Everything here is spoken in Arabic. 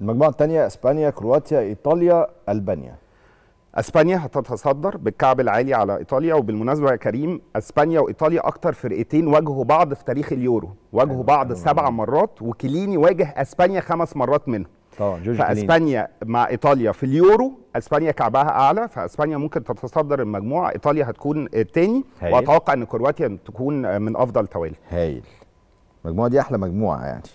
المجموعه الثانيه اسبانيا كرواتيا ايطاليا البانيا اسبانيا هتتصدر بالكعب العالي على ايطاليا وبالمناسبه يا كريم اسبانيا وايطاليا اكتر فرقتين واجهوا بعض في تاريخ اليورو واجهوا بعض سبع مرات وكليني واجه اسبانيا خمس مرات منهم طبعا فاسبانيا كليني. مع ايطاليا في اليورو اسبانيا كعبها اعلى فاسبانيا ممكن تتصدر المجموعه ايطاليا هتكون الثاني واتوقع ان كرواتيا تكون من افضل توالي هايل المجموعه دي احلى مجموعه يعني